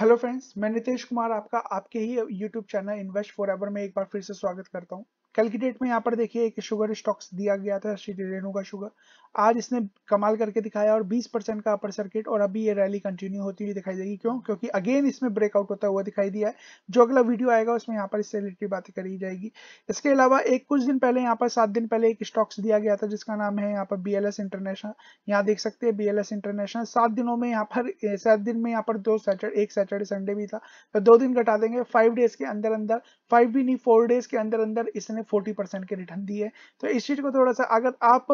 hello friends मैं नितेश कुमार आपका आपके ही यूट्यूब चैनल इन्वेस्ट फॉर में एक बार फिर से स्वागत करता हूँ कैलकुलेट में यहाँ पर देखिए एक शुगर स्टॉक्स दिया गया था श्री रेणु का शुगर आज इसने कमाल करके दिखाया और 20 परसेंट का अपर सर्किट और अभी ये रैली कंटिन्यू होती हुई दिखाई देगी क्यों क्योंकि अगेन इसमें ब्रेकआउट होता हुआ दिखाई दिया है जो अगला वीडियो आएगा उसमें यहाँ पर इससे रिलेटेड बातें करी जाएगी इसके अलावा एक कुछ दिन पहले यहाँ पर सात दिन पहले एक स्टॉक्स दिया गया था जिसका नाम है यहाँ पर बी इंटरनेशनल यहाँ देख सकते हैं बी इंटरनेशनल सात दिनों में यहाँ पर सात दिन में यहाँ पर दो सैटरडे एक सैटरडे संडे भी था तो दो दिन घटा देंगे फाइव डेज के अंदर अंदर फाइव भी नहीं फोर डेज के अंदर अंदर इसने हमने 40 परसेंट के रिटर्न दिए तो इस चीज़ को थोड़ा सा अगर आप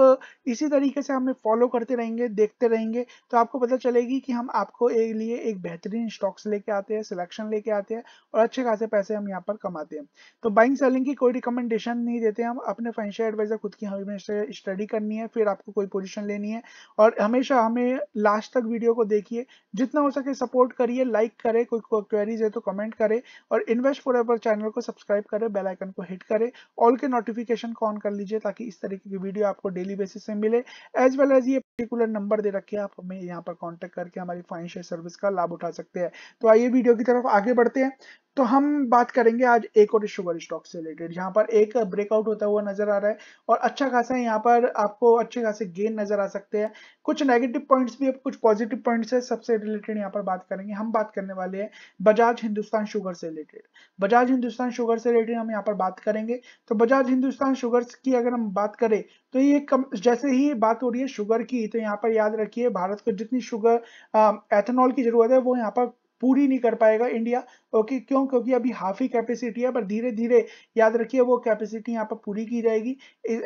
इसी तरीके से हमें फॉलो करते रहेंगे देखते रहेंगे तो आपको पता चलेगी कि हम आपको एक लिए एक बेहतरीन स्टॉक्स लेके आते हैं सिलेक्शन लेके आते हैं और अच्छे खासे पैसे हम यहाँ पर कमाते हैं तो बाइंग सेलिंग की कोई रिकमेंडेशन नहीं देते हम अपने फाइनेंशियल एडवाइजर खुद की हमें स्टडी करनी है फिर आपको कोई पोजिशन लेनी है और हमेशा हमें लास्ट तक वीडियो को देखिए जितना हो सके सपोर्ट करिए लाइक करे कोई क्वेरीज है तो कमेंट करे और इन्वेस्ट फॉर चैनल को सब्सक्राइब करें बेल आइकन को हिट करें ऑल के नोटिफिकेशन को ऑन कर लीजिए ताकि इस तरीके की वीडियो आपको डेली बेसिस से मिले एज वेल एज ये पर्टिकुलर नंबर दे रखे आप हमें यहाँ पर कांटेक्ट करके हमारी फाइनेंशियल सर्विस का लाभ उठा सकते हैं तो आइए वीडियो की तरफ आगे बढ़ते हैं तो हम बात करेंगे आज एक और शुगर स्टॉक से रिलेटेड यहाँ पर एक ब्रेकआउट होता हुआ नजर आ रहा है और अच्छा खासा यहाँ पर आपको अच्छे खासे गेन नजर आ सकते हैं कुछ नेगेटिव पॉइंट्स भी है कुछ पॉजिटिव पॉइंट्स है सबसे रिलेटेड यहाँ पर बात करेंगे हम बात करने वाले हैं बजाज हिंदुस्तान शुगर से रिलेटेड बजाज हिंदुस्तान शुगर से रिलेटेड हम यहाँ पर बात करेंगे तो बजाज हिंदुस्तान शुगर की अगर हम बात करें तो ये कम जैसे ही बात हो रही है शुगर की थी तो यहाँ पर याद रखिए भारत को जितनी शुगर एथेनॉल की जरूरत है वो यहाँ पर पूरी नहीं कर पाएगा इंडिया ओके क्यों क्योंकि अभी हाफ ही कैपेसिटी है पर धीरे धीरे याद रखिए वो कैपेसिटी यहाँ पर पूरी की जाएगी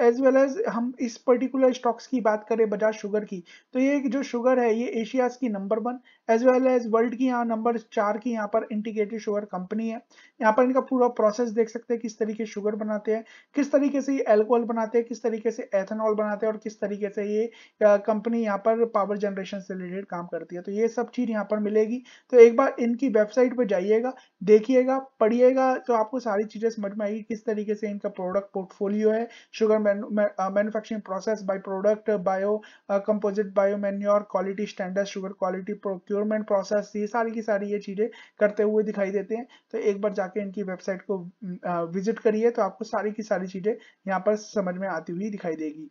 एज वेल एज हम इस पर्टिकुलर स्टॉक्स की बात करें बजाज शुगर की तो ये जो शुगर है ये एशियाज की number one as well as world की यहाँ नंबर चार की यहाँ पर इंटीग्रेटेड शुगर कंपनी है यहाँ पर इनका पूरा प्रोसेस देख सकते हैं किस तरीके शुगर बनाते हैं किस तरीके से ये एल्कोहल बनाते हैं किस तरीके से एथेनॉल बनाते हैं और किस तरीके से ये कंपनी यहाँ पर पावर जनरेशन से रिलेटेड काम करती है तो ये सब चीज़ यहाँ पर मिलेगी तो एक बार इनकी वेबसाइट पर जाइएगा देखिएगा पढ़िएगा तो आपको सारी चीज़ें समझ में आएगी किस तरीके से इनका प्रोडक्ट पोर्टफोलियो है sugar manufacturing process by product bio composite bio manure quality standard sugar quality procurement process ये सारी की सारी ये चीज़ें करते हुए दिखाई देते हैं तो एक बार जाके इनकी वेबसाइट को विजिट mm, uh, करिए तो आपको सारी की सारी चीज़ें यहाँ पर समझ में आती हुई दिखाई देगी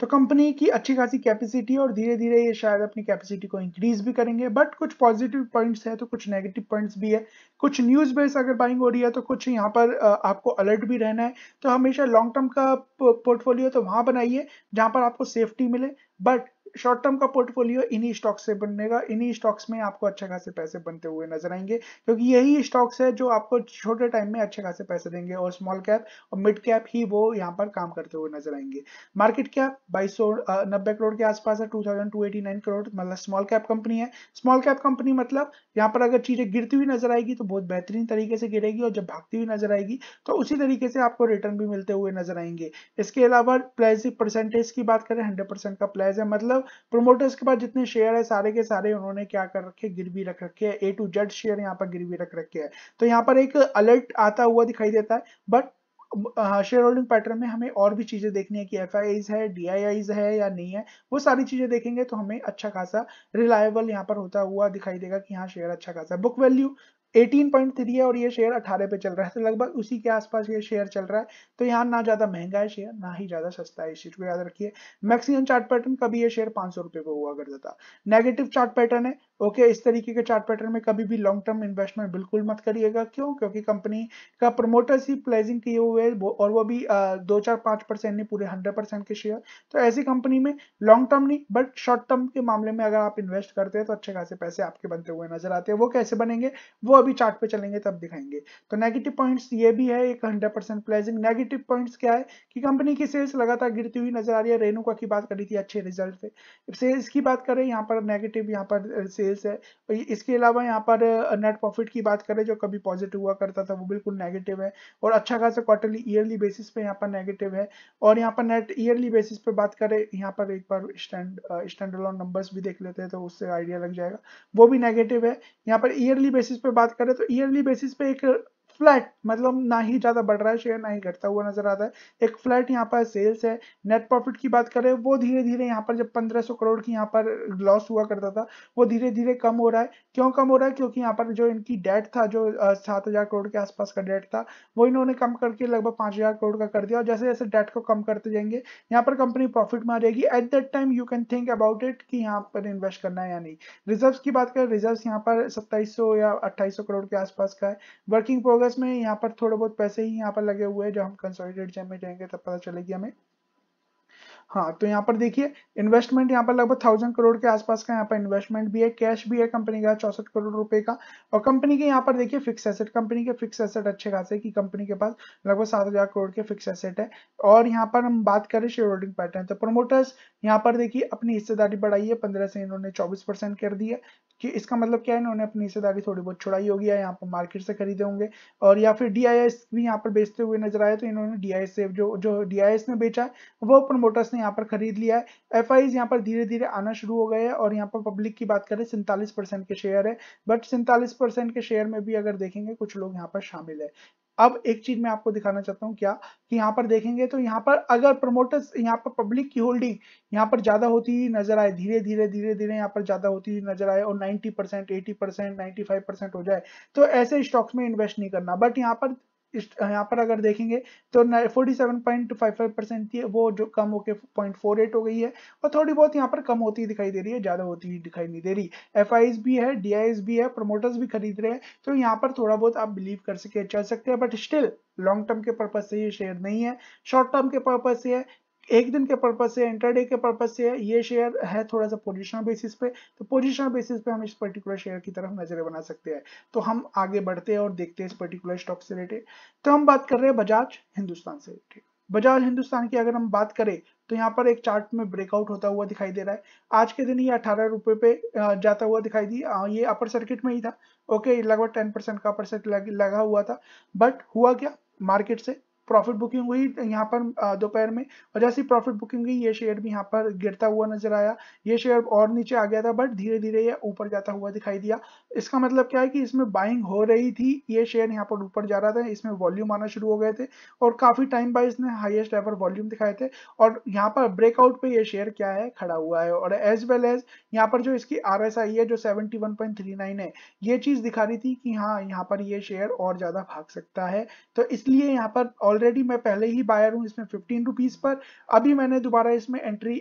तो कंपनी की अच्छी खासी कैपेसिटी और धीरे धीरे ये शायद अपनी कैपेसिटी को इंक्रीज भी करेंगे बट कुछ पॉजिटिव पॉइंट्स है तो कुछ नेगेटिव पॉइंट्स भी है कुछ न्यूज बेस अगर बाइंग हो रही है तो कुछ यहाँ पर आपको अलर्ट भी रहना है तो हमेशा लॉन्ग टर्म का पोर्टफोलियो तो वहां बनाइए जहां पर आपको सेफ्टी मिले बट शॉर्ट टर्म का पोर्टफोलियो इन्हीं स्टॉक्स से बनेगा इन्हीं स्टॉक्स में आपको अच्छे खासे पैसे बनते हुए नजर आएंगे क्योंकि यही स्टॉक्स है जो आपको छोटे टाइम में अच्छे खासे पैसे देंगे और स्मॉल कैप और मिड कैप ही वो यहाँ पर काम करते हुए नजर आएंगे मार्केट कैप बाईस नब्बे करोड़ के आसपास है टू करोड़ मतलब स्मॉल कैप कंपनी है स्मॉल कैप कंपनी मतलब यहाँ पर अगर चीजें गिरती हुई नजर आएगी तो बहुत बेहतरीन तरीके से गिरेगी और जब भागती हुई नजर आएगी तो उसी तरीके से आपको रिटर्न भी मिलते हुए नजर आएंगे इसके अलावा प्लेज परसेंटेज की बात करें हंड्रेड का प्लेज है मतलब प्रोमोटर्स के पास जितने शेयर है सारे के सारे उन्होंने क्या कर रखे गिरवी रख रखे है ए टू जेड शेयर यहाँ पर गिरवी रख रखे है तो यहाँ पर एक अलर्ट आता हुआ दिखाई देता है बट शेयर होल्डिंग पैटर्न में हमें और भी चीज़ें देखनी है कि एफ है डी है या नहीं है वो सारी चीज़ें देखेंगे तो हमें अच्छा खासा रिलायबल यहाँ पर होता हुआ दिखाई देगा कि हाँ शेयर अच्छा खासा book value eighteen point three है और ये शेयर अठारह पे चल रहा है तो लगभग उसी के आसपास ये शेयर चल रहा है तो यहाँ ना ज्यादा महंगा है शेयर ना ही ज्यादा सस्ता है इस चीज को याद रखिए मैक्सिमम चार्ट पैटर्न कभी ये शेयर पांच सौ रुपए को हुआ करता था नेगेटिव चार्ट पैटर्न है ओके इस तरीके के चार्ट पैटर्न में कभी भी लॉन्ग टर्म इन्वेस्टमेंट बिल्कुल मत करिएगा क्यों क्योंकि कंपनी का प्रमोटर्स ही प्लेजिंग किए हुए और वो भी दो चार पांच परसेंट नहीं पूरे हंड्रेड परसेंट के शेयर तो ऐसी कंपनी में लॉन्ग टर्म नहीं बट शॉर्ट टर्म के मामले में अगर आप इन्वेस्ट करते हैं तो अच्छे खासे पैसे आपके बनते हुए नजर आते हैं वो कैसे बनेंगे वो अभी चार्ट पे चलेंगे तब दिखाएंगे तो नेगेटिव पॉइंट्स ये भी है एक hundred percent pledging negative points क्या है कि कंपनी की सेल्स लगातार गिरती हुई नजर आ रही है रेनुका की बात करी थी अच्छे रिजल्ट पे सेल्स की बात करें यहाँ पर नेगेटिव यहाँ पर सेल्स सेल्स है इसके अलावा यहाँ पर नेट प्रॉफिट की बात करें जो कभी पॉजिटिव हुआ करता था वो बिल्कुल नेगेटिव है और अच्छा खासा क्वार्टरली ईयरली बेसिस पे यहाँ पर नेगेटिव है और यहाँ पर नेट ईयरली बेसिस पे बात करें यहाँ पर एक बार स्टैंड स्टैंड अलॉन नंबर्स भी देख लेते हैं तो उससे आइडिया लग जाएगा वो भी नेगेटिव है यहाँ पर ईयरली बेसिस पे बात करें तो ईयरली बेसिस पे एक फ्लैट मतलब ना ही ज्यादा बढ़ रहा है शेयर ना ही घटता हुआ नजर आता है एक फ्लैट यहाँ पर सेल्स है नेट प्रॉफिट की बात करें वो धीरे धीरे यहाँ पर जब 1500 करोड़ की यहाँ पर लॉस हुआ करता था वो धीरे धीरे कम हो रहा है क्यों कम हो रहा है क्योंकि यहाँ पर जो इनकी डेट था जो सात हजार करोड़ के आसपास का डेट था वो इन्होंने कम करके लगभग पांच हजार करोड़ का कर दिया और जैसे जैसे डेट को कम करते जाएंगे यहाँ पर कंपनी प्रॉफिट में आ जाएगी at that time you can think about it की यहाँ पर इन्वेस्ट करना है या नहीं रिजर्व की बात करें रिजर्व यहाँ पर सत्ताईस या अट्ठाईस करोड़ के आसपास का है वर्किंग प्रोग्रेस प्लस में यहाँ पर थोड़े बहुत पैसे ही यहाँ पर लगे हुए हैं जब हम कंसोलिडेट जेम में जाएंगे तब पता चलेगी हमें हाँ तो यहाँ पर देखिए इन्वेस्टमेंट यहाँ पर लगभग थाउजेंड करोड़ के आसपास का यहाँ पर इन्वेस्टमेंट भी है कैश भी है कंपनी का चौसठ करोड़ रुपए का और कंपनी के यहाँ पर देखिए फिक्स एसेट कंपनी के फिक्स एसेट अच्छे खासे कि कंपनी के पास लगभग सात हजार करोड़ के फिक्स एसेट है और यहाँ पर हम बात करें शेयर होल्डिंग पैटर्न तो प्रोमोटर्स यहाँ पर देखिए अपनी हिस्सेदारी बढ़ाई है पंद्रह से इन्होंने चौबीस कर दी है कि इसका मतलब क्या है इन्होंने अपनी हिस्सेदारी थोड़ी बहुत छुड़ाई होगी या यहाँ पर मार्केट से खरीदे होंगे और या फिर डी भी यहाँ पर बेचते हुए नजर आए तो इन्होंने डी से जो जो डी ने बेचा है वो प्रमोटर्स ने यहाँ पर खरीद लिया है एफ यहाँ पर धीरे धीरे आना शुरू हो गए हैं और यहाँ पर पब्लिक की बात करें सैंतालीस के शेयर है बट सैंतालीस के शेयर में भी अगर देखेंगे कुछ लोग यहाँ पर शामिल है अब एक चीज मैं आपको दिखाना चाहता हूँ क्या कि यहाँ पर देखेंगे तो यहाँ पर अगर प्रमोटर्स यहाँ पर पब्लिक की होल्डिंग यहाँ पर ज्यादा होती नजर आए धीरे धीरे धीरे धीरे यहाँ पर ज्यादा होती नजर आए और 90 परसेंट एटी परसेंट नाइन्टी हो जाए तो ऐसे स्टॉक्स में इन्वेस्ट नहीं करना बट यहाँ पर यहाँ पर अगर देखेंगे तो 47.55 परसेंट वो जो कम होकर 0.48 हो गई है और थोड़ी बहुत यहाँ पर कम होती दिखाई दे रही है ज़्यादा होती हुई दिखाई नहीं दे रही एफ भी है डी भी है प्रमोटर्स भी खरीद रहे हैं तो यहाँ पर थोड़ा बहुत आप बिलीव कर सके चल सकते हैं बट स्टिल लॉन्ग टर्म के पर्पज से ये शेयर नहीं है शॉर्ट टर्म के पर्पज से है एक दिन के पर्पज से इंटरडे के पर्पज से ये शेयर है थोड़ा सा पोजिशनल बेसिस पे तो पोजिशनल बेसिस पे हम इस पर्टिकुलर शेयर की तरफ नजरें बना सकते हैं तो हम आगे बढ़ते हैं और देखते हैं इस पर्टिकुलर स्टॉक से रिलेटेड तो हम बात कर रहे हैं बजाज हिंदुस्तान से रिलेटेड बजाज हिंदुस्तान की अगर हम बात करें तो यहाँ पर एक चार्ट में ब्रेकआउट होता हुआ दिखाई दे रहा है आज के दिन ये अठारह रुपए पे जाता हुआ दिखाई दी ये अपर सर्किट में ही था ओके लगभग टेन परसेंट का अपर सर्किट लगा हुआ था बट हुआ क्या मार्केट से प्रॉफिट बुकिंग हुई यहाँ पर दोपहर में और जैसे ही प्रॉफिट बुकिंग हुई ये शेयर भी यहाँ पर गिरता हुआ नजर आया ये शेयर और नीचे आ गया था बट धीरे धीरे ये ऊपर जाता हुआ दिखाई दिया इसका मतलब क्या है कि इसमें बाइंग हो रही थी ये शेयर यहाँ पर ऊपर जा रहा था इसमें वॉल्यूम आना शुरू हो गए थे और काफी टाइम बाय इसने हाइएस्ट एवर वॉल्यूम दिखाए थे और यहाँ पर ब्रेकआउट पे ये शेयर क्या है खड़ा हुआ है और एज वेल एज यहाँ पर जो इसकी आर है जो सेवेंटी है ये चीज दिखा रही थी कि हाँ यहाँ पर ये शेयर और ज्यादा भाग सकता है तो इसलिए यहाँ पर ऑल ऑलरेडी मैं पहले ही बायर हूँ इसमें फिफ्टीन रुपीज पर अभी मैंने दोबारा इसमें एंट्री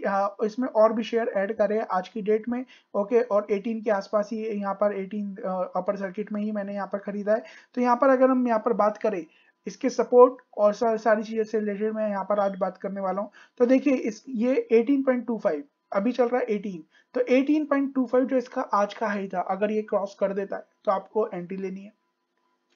इसमें और भी शेयर ऐड करे आज की डेट में ओके और 18 के आसपास ही यहाँ पर 18 अपर सर्किट में ही मैंने यहाँ पर खरीदा है तो यहाँ पर अगर हम यहाँ पर बात करें इसके सपोर्ट और सारी चीजों से रिलेटेड मैं यहाँ पर आज बात करने वाला हूँ तो देखिए इस ये 18.25 अभी चल रहा है 18 तो 18.25 जो इसका आज का हाई था अगर ये क्रॉस कर देता है तो आपको एंट्री लेनी है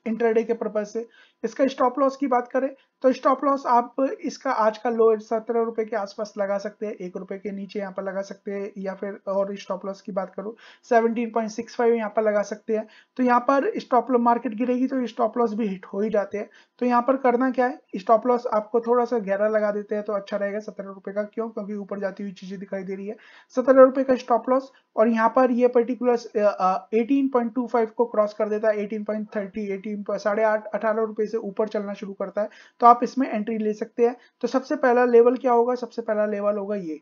इंटरडे के पर्पज से इसका स्टॉप लॉस की बात करें तो स्टॉप लॉस आप इसका आज का लो सत्रह रुपए के आसपास लगा सकते हैं एक रुपए के नीचे यहाँ पर लगा सकते हैं या फिर और स्टॉप लॉस की बात करो 17.65 यहाँ पर लगा सकते हैं तो यहाँ पर स्टॉप लॉस मार्केट गिरेगी तो स्टॉप लॉस भी हिट हो ही जाते हैं तो यहाँ पर करना क्या है स्टॉप लॉस आपको थोड़ा सा गहरा लगा देते हैं तो अच्छा रहेगा सत्रह रुपए का क्यों क्योंकि ऊपर जाती हुई चीजें दिखाई दे रही है सत्रह रुपए का स्टॉप लॉस और यहाँ पर ये particular eighteen point two five को क्रॉस कर देता है एटीन पॉइंट थर्टी एटीन साढ़े आठ अठारह रुपए से ऊपर चलना शुरू करता है तो आप आप इसमें एंट्री ले सकते हैं तो सबसे पहला लेवल क्या होगा सबसे पहला लेवल होगा ये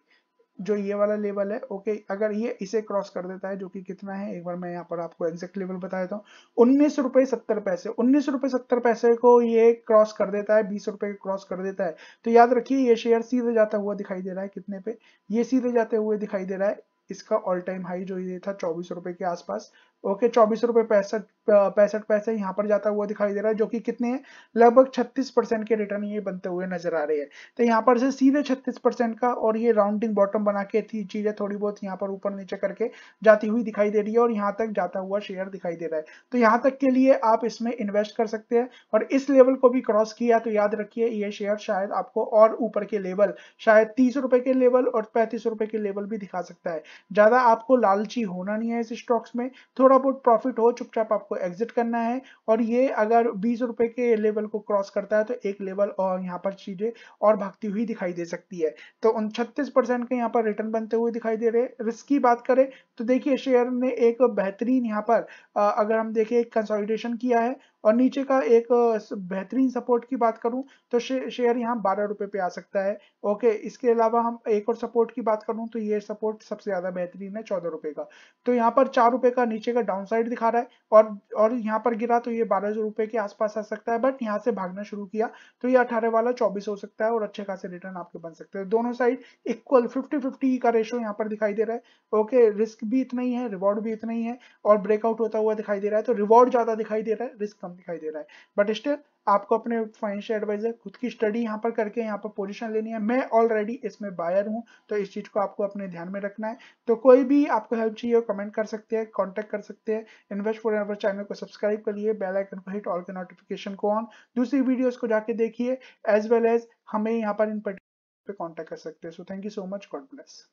जो ये वाला लेवल है ओके अगर ये इसे क्रॉस कर देता है जो कि कितना है एक बार मैं यहाँ पर आपको एग्जैक्ट लेवल बता देता हूँ उन्नीस रुपए सत्तर पैसे उन्नीस रुपए सत्तर पैसे को ये क्रॉस कर देता है बीस रुपए क्रॉस कर देता है तो याद रखिए ये शेयर सीधे जाता हुआ दिखाई दे रहा है कितने पे ये सीधे जाते हुए दिखाई दे रहा है इसका ऑल टाइम हाई जो ये था चौबीस रुपए के आसपास ओके चौबीस रुपए पैंसठ पैंसठ पैसे यहाँ पर जाता हुआ दिखाई दे रहा है जो कि कितने हैं लगभग 36 परसेंट के रिटर्न ये बनते हुए नजर आ रहे हैं तो यहाँ पर से सीधे 36 परसेंट का और ये राउंडिंग बॉटम बना के थी चीजें थोड़ी बहुत यहाँ पर ऊपर नीचे करके जाती हुई दिखाई दे रही है और यहाँ तक जाता हुआ शेयर दिखाई दे रहा है तो यहाँ तक के लिए आप इसमें इन्वेस्ट कर सकते हैं और इस लेवल को भी क्रॉस किया तो याद रखिए ये शेयर शायद आपको और ऊपर के लेवल शायद तीस रुपए के लेवल और पैंतीस रुपए के लेवल भी दिखा सकता है ज्यादा आपको लालची होना नहीं है इस स्टॉक्स में थोड़ा थोड़ा बहुत प्रॉफिट हो चुपचाप आपको एग्जिट करना है और ये अगर बीस रुपए के लेवल को क्रॉस करता है तो एक लेवल और यहाँ पर चीजें और भागती हुई दिखाई दे सकती है तो उन छत्तीस परसेंट के यहाँ पर रिटर्न बनते हुए दिखाई दे रहे रिस्क की बात करें तो देखिए शेयर ने एक बेहतरीन यहाँ पर अगर हम देखें कंसोलिडेशन किया है और नीचे का एक बेहतरीन सपोर्ट की बात करूं तो शेयर यहाँ बारह रुपए पे आ सकता है ओके इसके अलावा हम एक और सपोर्ट की बात करूं तो ये सपोर्ट सबसे ज्यादा बेहतरीन है चौदह रुपए का तो यहाँ पर चार रुपए का नीचे का डाउन साइड दिखा रहा है और और यहाँ पर गिरा तो ये बारह रुपए के आसपास आ सकता है बट यहाँ से भागना शुरू किया तो ये अठारह वाला चौबीस हो सकता है और अच्छे खासे रिटर्न आपके बन सकते हैं दोनों साइड इक्वल फिफ्टी फिफ्टी का रेशो यहाँ पर दिखाई दे रहा है ओके रिस्क भी इतना ही है रिवॉर्ड भी इतना ही है और ब्रेकआउट होता हुआ दिखाई दे रहा है तो रिवॉर्ड ज्यादा दिखाई दे रहा है रिस्क कम कम दिखाई दे रहा है बट स्टिल आपको अपने फाइनेंशियल एडवाइजर खुद की स्टडी यहाँ पर करके यहाँ पर पोजीशन लेनी है मैं ऑलरेडी इसमें बायर हूँ तो इस चीज़ को आपको अपने ध्यान में रखना है तो कोई भी आपको हेल्प चाहिए कमेंट कर सकते हैं कॉन्टेक्ट कर सकते हैं इन्वेस्ट फॉर एवर चैनल को सब्सक्राइब करिए बेल आइकन को हिट ऑल के नोटिफिकेशन को ऑन दूसरी वीडियो को जाके देखिए एज वेल एज हमें यहाँ पर इन पर्टिकुलर पे कॉन्टैक्ट कर सकते हैं so thank you so much God bless